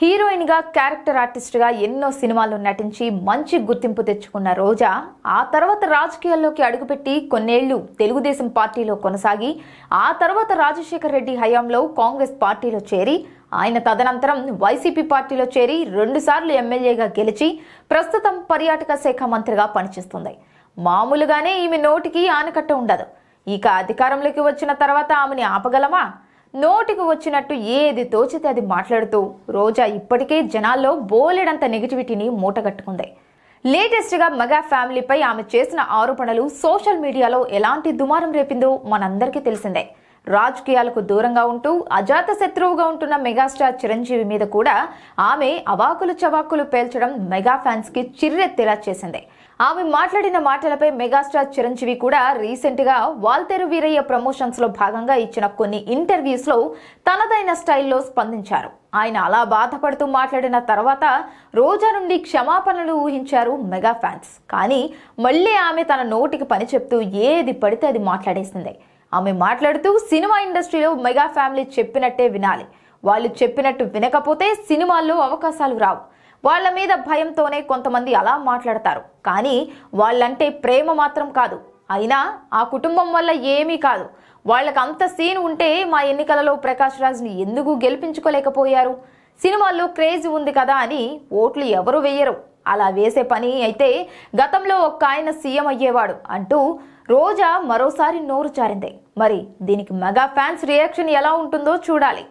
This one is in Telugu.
హీరోయిన్గా క్యారెక్టర్ ఆర్టిస్ట్గా ఎన్నో సినిమాలు నటించి మంచి గుర్తింపు తెచ్చుకున్న రోజా ఆ తర్వాత రాజకీయాల్లోకి అడుగుపెట్టి కొన్నేళ్లు తెలుగుదేశం పార్టీలో కొనసాగి ఆ తర్వాత రాజశేఖర్ రెడ్డి హయాంలో కాంగ్రెస్ పార్టీలో చేరి ఆయన తదనంతరం వైసీపీ పార్టీలో చేరి రెండుసార్లు ఎమ్మెల్యేగా గెలిచి ప్రస్తుతం పర్యాటక శాఖ మంత్రిగా పనిచేస్తుంది మామూలుగానే ఈమె నోటికి ఆనకట్ట ఉండదు ఇక అధికారంలోకి వచ్చిన తర్వాత ఆమెని ఆపగలమా నోటికి వచ్చినట్టు ఏది తోచితే అది మాట్లాడుతూ రోజా ఇప్పటికే జనాల్లో బోలెడంత నెగిటివిటీని మూటగట్టుకుంది లేటెస్ట్గా మెగా ఫ్యామిలీపై ఆమె చేసిన ఆరోపణలు సోషల్ మీడియాలో ఎలాంటి దుమారం రేపిందో మనందరికీ తెలిసిందే రాజకీయాలకు దూరంగా ఉంటూ అజాత శత్రువుగా ఉంటున్న మెగాస్టార్ చిరంజీవి మీద కూడా ఆమె అవాకులు చవాకులు పేల్చడం మెగా ఫ్యాన్స్కి చిర్రెత్తేలా చేసింది ఆమె మాట్లాడిన మాటలపై మెగాస్టార్ చిరంజీవి కూడా రీసెంట్ గా వాల్తేరు వీరయ్య ప్రమోషన్స్ లో భాగంగా ఇచ్చిన కొన్ని ఇంటర్వ్యూస్ లో తనదైన స్టైల్లో స్పందించారు ఆయన అలా బాధపడుతూ మాట్లాడిన తర్వాత రోజా నుండి క్షమాపణలు ఊహించారు మెగా ఫ్యాన్స్ కానీ మళ్ళీ ఆమె తన నోటికి పని చెప్తూ ఏది పడితే అది మాట్లాడేసింది ఆమె మాట్లాడుతూ సినిమా ఇండస్ట్రీలో మెగా ఫ్యామిలీ చెప్పినట్టే వినాలి వాళ్ళు చెప్పినట్టు వినకపోతే సినిమాల్లో అవకాశాలు రావు వాళ్ళ మీద భయంతోనే కొంతమంది అలా మాట్లాడతారు కానీ వాళ్ళంటే ప్రేమ మాత్రం కాదు అయినా ఆ కుటుంబం వల్ల ఏమీ కాదు వాళ్ళకి అంత సీన్ ఉంటే మా ఎన్నికలలో ప్రకాష్ రాజ్ని ఎందుకు గెలిపించుకోలేకపోయారు సినిమాల్లో క్రేజ్ ఉంది కదా అని ఓట్లు ఎవరు వేయరు అలా వేసే పని అయితే గతంలో ఒక్క ఆయన సీఎం అయ్యేవాడు అంటూ రోజా మరోసారి నోరు చారింది మరి దీనికి మెగా ఫ్యాన్స్ రియాక్షన్ ఎలా ఉంటుందో చూడాలి